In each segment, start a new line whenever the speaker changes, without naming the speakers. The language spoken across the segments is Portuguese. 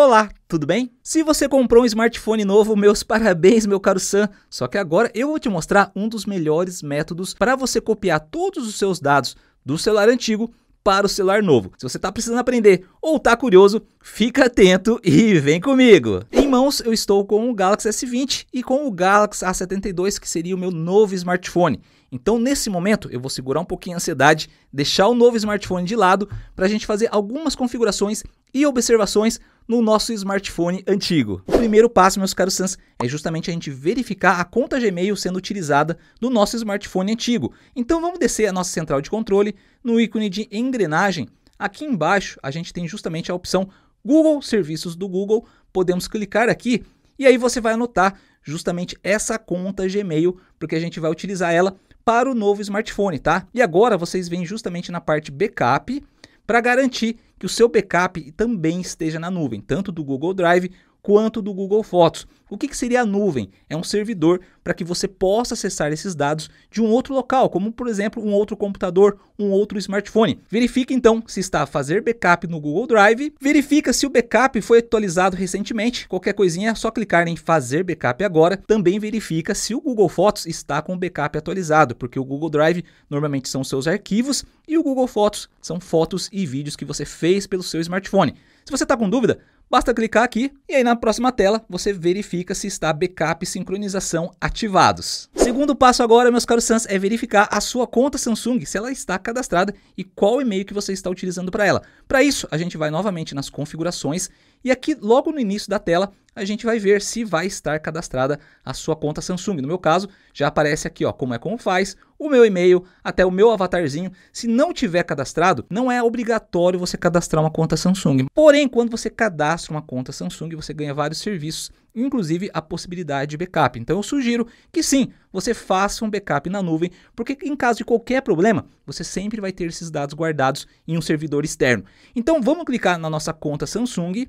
Olá, tudo bem? Se você comprou um smartphone novo, meus parabéns, meu caro Sam. Só que agora eu vou te mostrar um dos melhores métodos para você copiar todos os seus dados do celular antigo para o celular novo. Se você está precisando aprender ou está curioso, fica atento e vem comigo. Em mãos eu estou com o Galaxy S20 e com o Galaxy A72, que seria o meu novo smartphone. Então, nesse momento, eu vou segurar um pouquinho a ansiedade, deixar o novo smartphone de lado para a gente fazer algumas configurações e observações no nosso smartphone antigo. O primeiro passo, meus caros Sans, é justamente a gente verificar a conta Gmail sendo utilizada no nosso smartphone antigo. Então vamos descer a nossa central de controle, no ícone de engrenagem, aqui embaixo a gente tem justamente a opção Google, serviços do Google, podemos clicar aqui e aí você vai anotar justamente essa conta Gmail, porque a gente vai utilizar ela para o novo smartphone, tá? E agora vocês vêm justamente na parte backup para garantir que o seu backup também esteja na nuvem, tanto do Google Drive quanto do Google Fotos. O que, que seria a nuvem? É um servidor para que você possa acessar esses dados de um outro local, como por exemplo um outro computador, um outro smartphone. Verifique então se está a fazer backup no Google Drive, verifica se o backup foi atualizado recentemente, qualquer coisinha é só clicar em fazer backup agora. Também verifica se o Google Fotos está com o backup atualizado, porque o Google Drive normalmente são seus arquivos e o Google Fotos são fotos e vídeos que você fez pelo seu smartphone. Se você está com dúvida, Basta clicar aqui e aí na próxima tela você verifica se está backup e sincronização ativados. Segundo passo agora, meus caros Sans, é verificar a sua conta Samsung, se ela está cadastrada e qual e-mail que você está utilizando para ela. Para isso, a gente vai novamente nas configurações e aqui, logo no início da tela, a gente vai ver se vai estar cadastrada a sua conta Samsung. No meu caso, já aparece aqui, ó, como é como faz, o meu e-mail, até o meu avatarzinho. Se não tiver cadastrado, não é obrigatório você cadastrar uma conta Samsung. Porém, quando você cadastra uma conta Samsung, você ganha vários serviços inclusive a possibilidade de backup. Então eu sugiro que sim, você faça um backup na nuvem, porque em caso de qualquer problema, você sempre vai ter esses dados guardados em um servidor externo. Então vamos clicar na nossa conta Samsung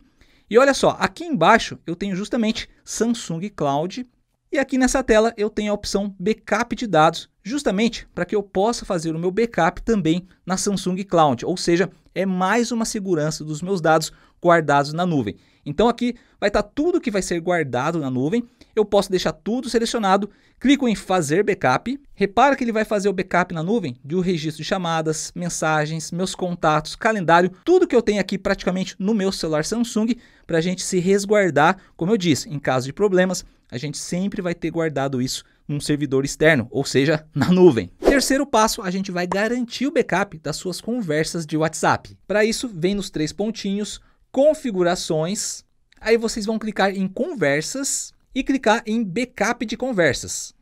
e olha só, aqui embaixo eu tenho justamente Samsung Cloud e aqui nessa tela eu tenho a opção backup de dados, justamente para que eu possa fazer o meu backup também na Samsung Cloud, ou seja, é mais uma segurança dos meus dados guardados na nuvem. Então aqui vai estar tá tudo que vai ser guardado na nuvem. Eu posso deixar tudo selecionado, clico em fazer backup. Repara que ele vai fazer o backup na nuvem de um registro de chamadas, mensagens, meus contatos, calendário, tudo que eu tenho aqui praticamente no meu celular Samsung para a gente se resguardar, como eu disse, em caso de problemas, a gente sempre vai ter guardado isso num servidor externo, ou seja, na nuvem. Terceiro passo, a gente vai garantir o backup das suas conversas de WhatsApp. Para isso, vem nos três pontinhos, configurações, aí vocês vão clicar em conversas e clicar em backup de conversas.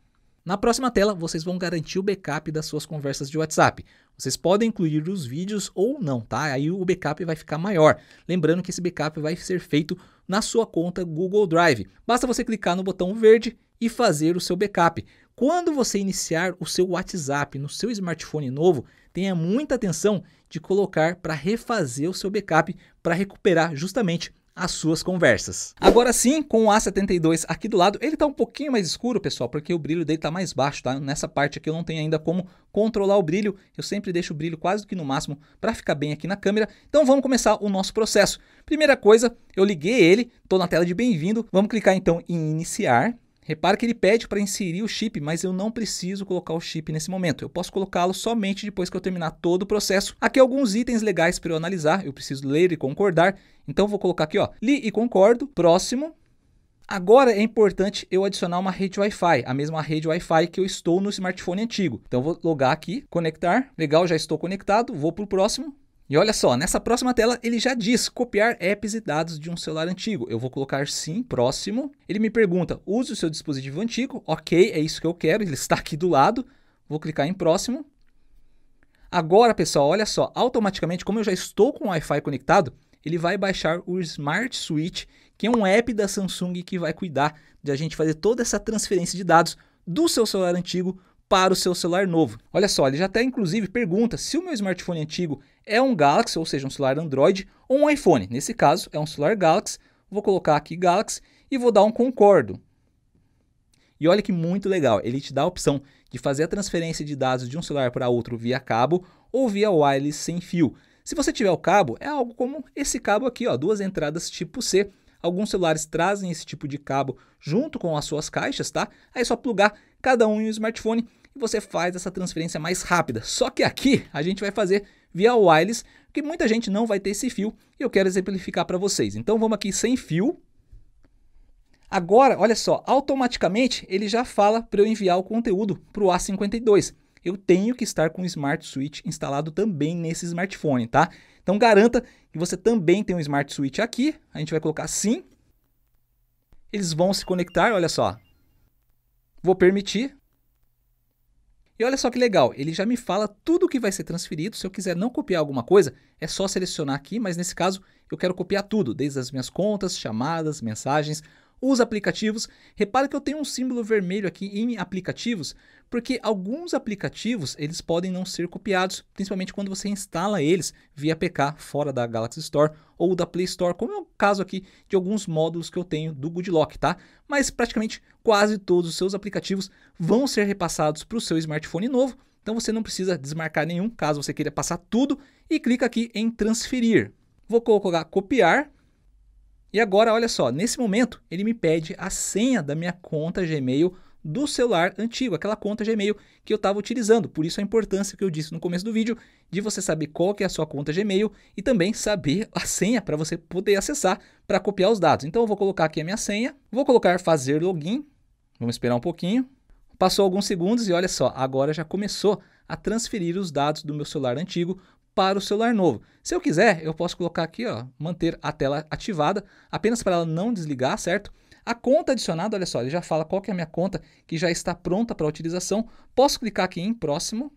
Na próxima tela, vocês vão garantir o backup das suas conversas de WhatsApp. Vocês podem incluir os vídeos ou não, tá? Aí o backup vai ficar maior. Lembrando que esse backup vai ser feito na sua conta Google Drive. Basta você clicar no botão verde e fazer o seu backup. Quando você iniciar o seu WhatsApp no seu smartphone novo, tenha muita atenção de colocar para refazer o seu backup para recuperar justamente as suas conversas. Agora sim, com o A72 aqui do lado, ele está um pouquinho mais escuro, pessoal, porque o brilho dele está mais baixo, tá? Nessa parte aqui eu não tenho ainda como controlar o brilho, eu sempre deixo o brilho quase que no máximo para ficar bem aqui na câmera. Então vamos começar o nosso processo. Primeira coisa, eu liguei ele, estou na tela de bem-vindo, vamos clicar então em iniciar, Repara que ele pede para inserir o chip, mas eu não preciso colocar o chip nesse momento. Eu posso colocá-lo somente depois que eu terminar todo o processo. Aqui alguns itens legais para eu analisar, eu preciso ler e concordar. Então vou colocar aqui, ó, li e concordo, próximo. Agora é importante eu adicionar uma rede Wi-Fi, a mesma rede Wi-Fi que eu estou no smartphone antigo. Então vou logar aqui, conectar. Legal, já estou conectado. Vou para o próximo. E olha só, nessa próxima tela ele já diz copiar apps e dados de um celular antigo. Eu vou colocar sim, próximo. Ele me pergunta, use o seu dispositivo antigo. Ok, é isso que eu quero, ele está aqui do lado. Vou clicar em próximo. Agora, pessoal, olha só, automaticamente, como eu já estou com o Wi-Fi conectado, ele vai baixar o Smart Switch, que é um app da Samsung que vai cuidar de a gente fazer toda essa transferência de dados do seu celular antigo para o seu celular novo. Olha só, ele já até inclusive pergunta se o meu smartphone antigo é um Galaxy, ou seja, um celular Android, ou um iPhone. Nesse caso, é um celular Galaxy. Vou colocar aqui Galaxy e vou dar um concordo. E olha que muito legal, ele te dá a opção de fazer a transferência de dados de um celular para outro via cabo ou via wireless sem fio. Se você tiver o cabo, é algo como esse cabo aqui, ó, duas entradas tipo C. Alguns celulares trazem esse tipo de cabo junto com as suas caixas, tá? Aí é só plugar cada um em um smartphone e você faz essa transferência mais rápida. Só que aqui a gente vai fazer via wireless, porque muita gente não vai ter esse fio e eu quero exemplificar para vocês. Então vamos aqui sem fio. Agora, olha só, automaticamente ele já fala para eu enviar o conteúdo para o A52. Eu tenho que estar com o Smart Switch instalado também nesse smartphone, tá? Então garanta que você também tem um Smart Switch aqui. A gente vai colocar sim. Eles vão se conectar, olha só. Vou permitir, e olha só que legal, ele já me fala tudo o que vai ser transferido. Se eu quiser não copiar alguma coisa, é só selecionar aqui, mas nesse caso eu quero copiar tudo, desde as minhas contas, chamadas, mensagens, os aplicativos. Repare que eu tenho um símbolo vermelho aqui em aplicativos, porque alguns aplicativos eles podem não ser copiados, principalmente quando você instala eles via APK fora da Galaxy Store ou da Play Store, como é o caso aqui de alguns módulos que eu tenho do Goodlock, tá? Mas praticamente quase todos os seus aplicativos vão ser repassados para o seu smartphone novo, então você não precisa desmarcar nenhum, caso você queira passar tudo, e clica aqui em transferir. Vou colocar copiar e agora, olha só, nesse momento ele me pede a senha da minha conta Gmail do celular antigo, aquela conta Gmail que eu estava utilizando. Por isso a importância que eu disse no começo do vídeo de você saber qual que é a sua conta Gmail e também saber a senha para você poder acessar para copiar os dados. Então eu vou colocar aqui a minha senha, vou colocar fazer login, vamos esperar um pouquinho. Passou alguns segundos e olha só, agora já começou a transferir os dados do meu celular antigo para o celular novo. Se eu quiser, eu posso colocar aqui, ó, manter a tela ativada, apenas para ela não desligar, certo? A conta adicionada, olha só, ele já fala qual que é a minha conta que já está pronta para utilização. Posso clicar aqui em próximo.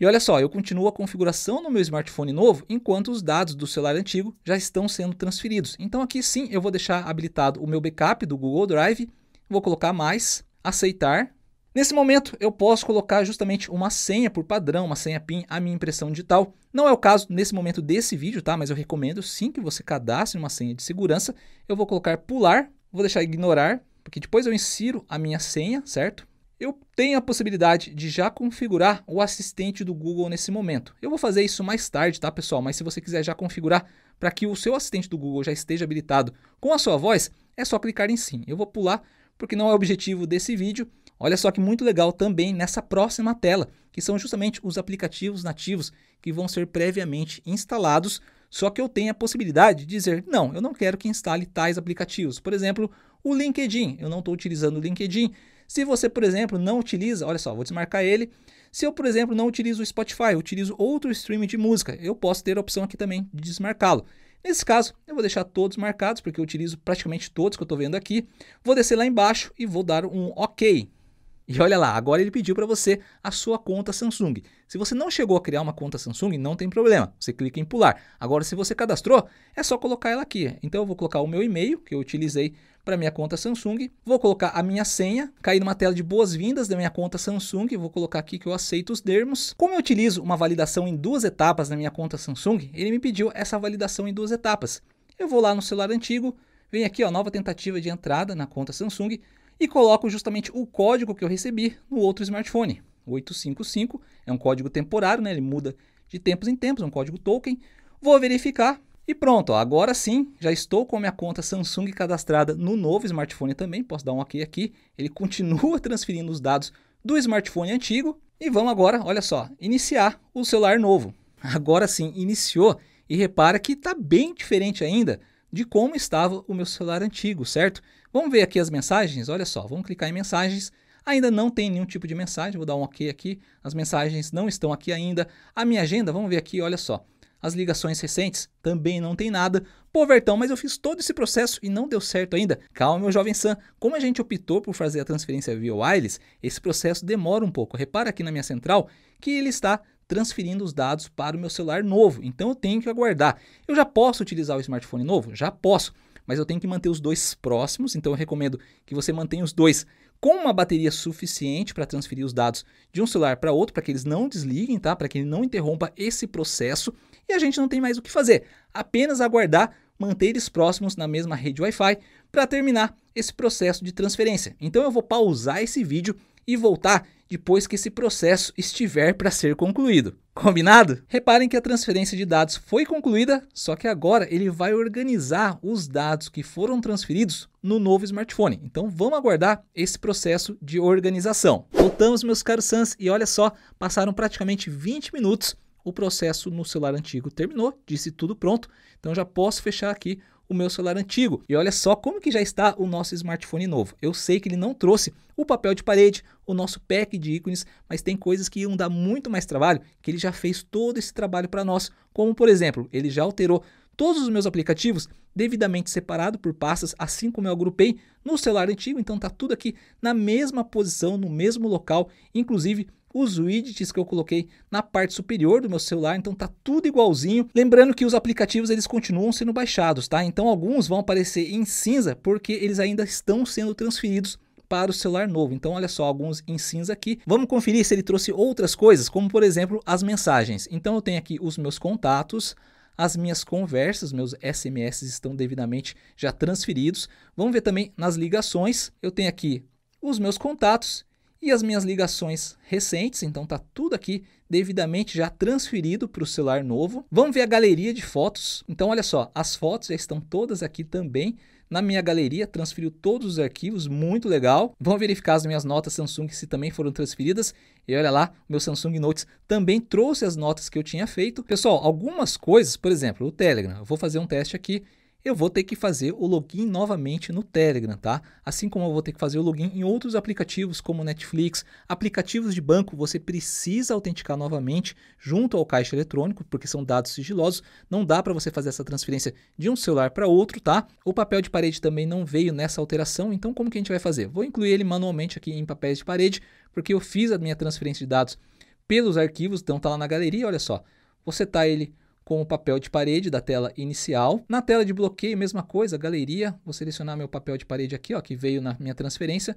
E olha só, eu continuo a configuração no meu smartphone novo enquanto os dados do celular antigo já estão sendo transferidos. Então aqui sim eu vou deixar habilitado o meu backup do Google Drive, vou colocar mais, aceitar, Nesse momento, eu posso colocar justamente uma senha por padrão, uma senha PIN a minha impressão digital. Não é o caso nesse momento desse vídeo, tá? Mas eu recomendo sim que você cadastre uma senha de segurança. Eu vou colocar pular, vou deixar ignorar, porque depois eu insiro a minha senha, certo? Eu tenho a possibilidade de já configurar o assistente do Google nesse momento. Eu vou fazer isso mais tarde, tá, pessoal? Mas se você quiser já configurar para que o seu assistente do Google já esteja habilitado com a sua voz, é só clicar em sim. Eu vou pular porque não é o objetivo desse vídeo Olha só que muito legal também nessa próxima tela, que são justamente os aplicativos nativos que vão ser previamente instalados, só que eu tenho a possibilidade de dizer, não, eu não quero que instale tais aplicativos. Por exemplo, o LinkedIn, eu não estou utilizando o LinkedIn. Se você, por exemplo, não utiliza, olha só, vou desmarcar ele. Se eu, por exemplo, não utilizo o Spotify, utilizo outro streaming de música, eu posso ter a opção aqui também de desmarcá-lo. Nesse caso, eu vou deixar todos marcados, porque eu utilizo praticamente todos que eu estou vendo aqui. Vou descer lá embaixo e vou dar um OK. E olha lá, agora ele pediu para você a sua conta Samsung. Se você não chegou a criar uma conta Samsung, não tem problema, você clica em pular. Agora, se você cadastrou, é só colocar ela aqui. Então, eu vou colocar o meu e-mail que eu utilizei para minha conta Samsung, vou colocar a minha senha, cair numa tela de boas-vindas da minha conta Samsung, vou colocar aqui que eu aceito os termos. Como eu utilizo uma validação em duas etapas na minha conta Samsung, ele me pediu essa validação em duas etapas. Eu vou lá no celular antigo, vem aqui, ó, nova tentativa de entrada na conta Samsung, e coloco justamente o código que eu recebi no outro smartphone. 855 é um código temporário, né? ele muda de tempos em tempos, é um código token. Vou verificar e pronto, ó, agora sim, já estou com a minha conta Samsung cadastrada no novo smartphone também. Posso dar um ok aqui. Ele continua transferindo os dados do smartphone antigo. E vamos agora, olha só, iniciar o celular novo. Agora sim, iniciou. E repara que está bem diferente ainda de como estava o meu celular antigo, certo? Vamos ver aqui as mensagens, olha só, vamos clicar em mensagens. Ainda não tem nenhum tipo de mensagem, vou dar um OK aqui. As mensagens não estão aqui ainda. A minha agenda, vamos ver aqui, olha só. As ligações recentes também não tem nada. Pô, Vertão, mas eu fiz todo esse processo e não deu certo ainda. Calma, meu jovem Sam. Como a gente optou por fazer a transferência via wireless, esse processo demora um pouco. Repara aqui na minha central que ele está transferindo os dados para o meu celular novo. Então eu tenho que aguardar. Eu já posso utilizar o smartphone novo? Já posso mas eu tenho que manter os dois próximos, então eu recomendo que você mantenha os dois com uma bateria suficiente para transferir os dados de um celular para outro, para que eles não desliguem, tá? Para que ele não interrompa esse processo e a gente não tem mais o que fazer, apenas aguardar manter eles próximos na mesma rede Wi-Fi para terminar esse processo de transferência. Então eu vou pausar esse vídeo e voltar depois que esse processo estiver para ser concluído. Combinado? Reparem que a transferência de dados foi concluída, só que agora ele vai organizar os dados que foram transferidos no novo smartphone. Então vamos aguardar esse processo de organização. Voltamos, meus caros Sans, e olha só, passaram praticamente 20 minutos. O processo no celular antigo terminou, disse tudo pronto, então já posso fechar aqui o meu celular antigo. E olha só como que já está o nosso smartphone novo. Eu sei que ele não trouxe o papel de parede, o nosso pack de ícones, mas tem coisas que iam dar muito mais trabalho, que ele já fez todo esse trabalho para nós, como por exemplo, ele já alterou todos os meus aplicativos devidamente separado por pastas, assim como eu agrupei no celular antigo, então tá tudo aqui na mesma posição, no mesmo local, inclusive os widgets que eu coloquei na parte superior do meu celular, então tá tudo igualzinho. Lembrando que os aplicativos eles continuam sendo baixados, tá? Então alguns vão aparecer em cinza porque eles ainda estão sendo transferidos para o celular novo. Então, olha só alguns em cinza aqui. Vamos conferir se ele trouxe outras coisas, como por exemplo as mensagens. Então, eu tenho aqui os meus contatos, as minhas conversas, meus SMS estão devidamente já transferidos. Vamos ver também nas ligações. Eu tenho aqui os meus contatos e as minhas ligações recentes, então tá tudo aqui devidamente já transferido para o celular novo. Vamos ver a galeria de fotos. Então olha só, as fotos já estão todas aqui também na minha galeria, transferiu todos os arquivos, muito legal. vamos verificar as minhas notas Samsung se também foram transferidas. E olha lá, meu Samsung Notes também trouxe as notas que eu tinha feito. Pessoal, algumas coisas, por exemplo, o Telegram. Eu vou fazer um teste aqui eu vou ter que fazer o login novamente no Telegram, tá? Assim como eu vou ter que fazer o login em outros aplicativos como Netflix, aplicativos de banco, você precisa autenticar novamente junto ao caixa eletrônico, porque são dados sigilosos, não dá para você fazer essa transferência de um celular para outro, tá? O papel de parede também não veio nessa alteração, então como que a gente vai fazer? Vou incluir ele manualmente aqui em papéis de parede, porque eu fiz a minha transferência de dados pelos arquivos, então tá lá na galeria, olha só. Vou setar tá ele com o papel de parede da tela inicial. Na tela de bloqueio, mesma coisa, galeria, vou selecionar meu papel de parede aqui, ó, que veio na minha transferência,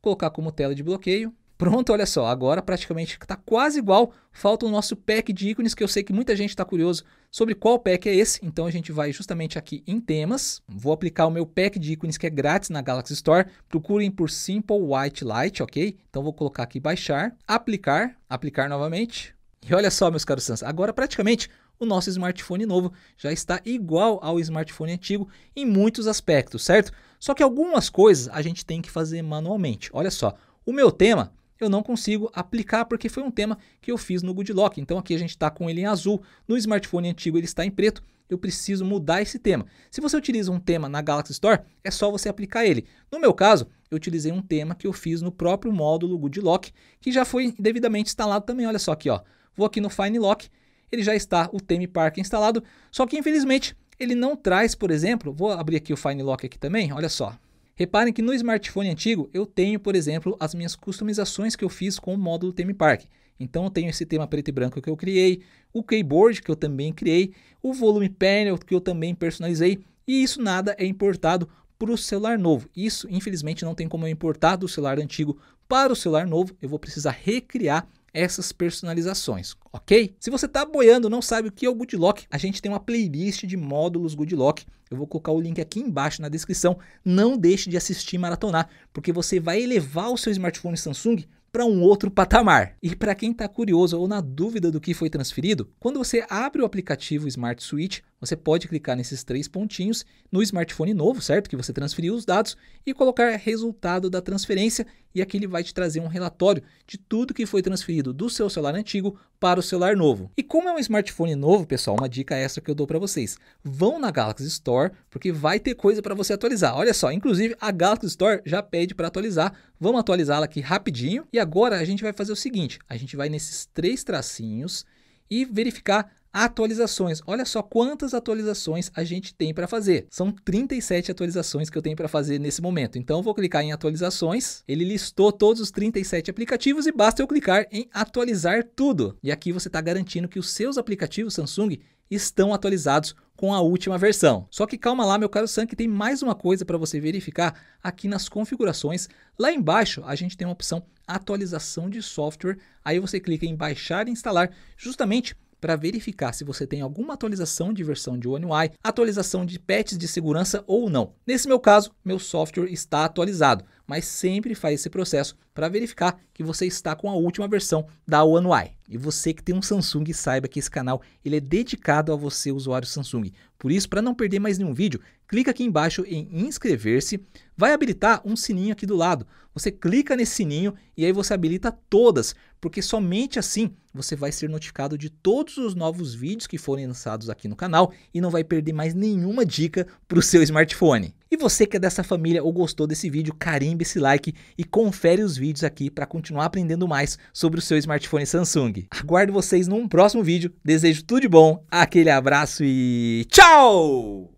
colocar como tela de bloqueio. Pronto, olha só, agora praticamente está quase igual, falta o nosso pack de ícones, que eu sei que muita gente está curioso sobre qual pack é esse, então a gente vai justamente aqui em temas, vou aplicar o meu pack de ícones que é grátis na Galaxy Store, procurem por Simple White Light, ok? Então vou colocar aqui baixar, aplicar, aplicar novamente, e olha só meus caros Sans, agora praticamente o nosso smartphone novo já está igual ao smartphone antigo em muitos aspectos, certo? Só que algumas coisas a gente tem que fazer manualmente. Olha só, o meu tema eu não consigo aplicar porque foi um tema que eu fiz no Goodlock. Então aqui a gente está com ele em azul, no smartphone antigo ele está em preto. Eu preciso mudar esse tema. Se você utiliza um tema na Galaxy Store, é só você aplicar ele. No meu caso, eu utilizei um tema que eu fiz no próprio módulo Goodlock, que já foi devidamente instalado também. Olha só aqui, ó. Vou aqui no Find Lock ele já está o Theme Park instalado, só que infelizmente ele não traz, por exemplo, vou abrir aqui o Fine Lock aqui também, olha só. Reparem que no smartphone antigo eu tenho, por exemplo, as minhas customizações que eu fiz com o módulo Theme Park. Então eu tenho esse tema preto e branco que eu criei, o keyboard que eu também criei, o volume panel que eu também personalizei, e isso nada é importado para o celular novo. Isso, infelizmente, não tem como eu importar do celular antigo para o celular novo. Eu vou precisar recriar essas personalizações, ok? Se você está boiando, não sabe o que é o Good Lock, a gente tem uma playlist de módulos Good Lock. Eu vou colocar o link aqui embaixo na descrição. Não deixe de assistir maratonar, porque você vai elevar o seu smartphone Samsung para um outro patamar. E para quem está curioso ou na dúvida do que foi transferido, quando você abre o aplicativo Smart Switch, você pode clicar nesses três pontinhos no smartphone novo, certo? Que você transferiu os dados e colocar resultado da transferência e aqui ele vai te trazer um relatório de tudo que foi transferido do seu celular antigo para o celular novo. E como é um smartphone novo, pessoal, uma dica extra que eu dou para vocês. Vão na Galaxy Store porque vai ter coisa para você atualizar. Olha só, inclusive a Galaxy Store já pede para atualizar. Vamos atualizá-la aqui rapidinho. E agora a gente vai fazer o seguinte, a gente vai nesses três tracinhos e verificar Atualizações. Olha só quantas atualizações a gente tem para fazer. São 37 atualizações que eu tenho para fazer nesse momento. Então vou clicar em atualizações. Ele listou todos os 37 aplicativos e basta eu clicar em atualizar tudo. E aqui você está garantindo que os seus aplicativos Samsung estão atualizados com a última versão. Só que calma lá, meu caro Sam, que tem mais uma coisa para você verificar aqui nas configurações. Lá embaixo, a gente tem uma opção atualização de software. Aí você clica em baixar e instalar, justamente para verificar se você tem alguma atualização de versão de One UI, atualização de patches de segurança ou não. Nesse meu caso, meu software está atualizado, mas sempre faz esse processo para verificar que você está com a última versão da One UI. E você que tem um Samsung, saiba que esse canal ele é dedicado a você, usuário Samsung. Por isso, para não perder mais nenhum vídeo, clica aqui embaixo em inscrever-se, vai habilitar um sininho aqui do lado. Você clica nesse sininho e aí você habilita todas, porque somente assim você vai ser notificado de todos os novos vídeos que forem lançados aqui no canal e não vai perder mais nenhuma dica para o seu smartphone. E você que é dessa família ou gostou desse vídeo, carimbe esse like e confere os vídeos aqui para continuar aprendendo mais sobre o seu smartphone Samsung. Aguardo vocês num próximo vídeo, desejo tudo de bom, aquele abraço e tchau!